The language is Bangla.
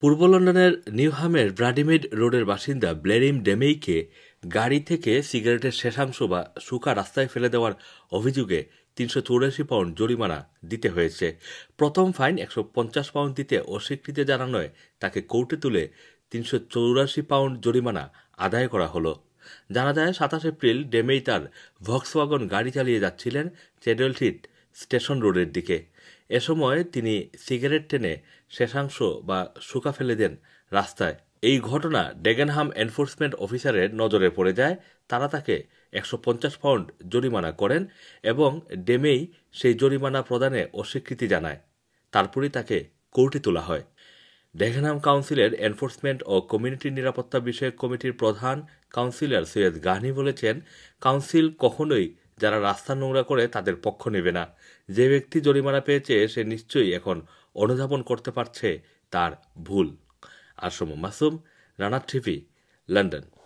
পূর্ব লন্ডনের নিউহামের ব্রাডিমিড রোডের বাসিন্দা ব্লেরিম ডেমেইকে গাড়ি থেকে সিগারেটের শেষাংশ বা শুকা রাস্তায় ফেলে দেওয়ার অভিযোগে তিনশো চৌরাশি পাউন্ড জরিমানা দিতে হয়েছে প্রথম ফাইন একশো পঞ্চাশ পাউন্ড দিতে অস্বীকৃতি জানানোয় তাকে কোর্টে তুলে তিনশো চৌরাশি পাউন্ড জরিমানা আদায় করা হলো জানা যায় সাতাশ এপ্রিল ডেমেই তার ভক্সওয়াগন গাড়ি চালিয়ে যাচ্ছিলেন চেডেলটিট স্টেশন রোডের দিকে এ সময় তিনি সিগারেট টেনে শেষাংশ বা শুকা ফেলে দেন রাস্তায় এই ঘটনা ডেগেনহাম এনফোর্সমেন্ট অফিসারের নজরে পড়ে যায় তারা তাকে একশো পাউন্ড জরিমানা করেন এবং ডেমেই সেই জরিমানা প্রদানে অস্বীকৃতি জানায় তারপরই তাকে কোর্টে তোলা হয় ডেগেনহাম কাউন্সিলের এনফোর্সমেন্ট ও কমিউনিটি নিরাপত্তা বিষয়ক কমিটির প্রধান কাউন্সিলর সৈয়দ গাহনি বলেছেন কাউন্সিল কখনোই যারা রাস্তা নোংরা করে তাদের পক্ষ নেবে না যে ব্যক্তি জরিমানা পেয়েছে সে নিশ্চয়ই এখন অনুধাবন করতে পারছে তার ভুল আসম মাসুম রানা টিভি লন্ডন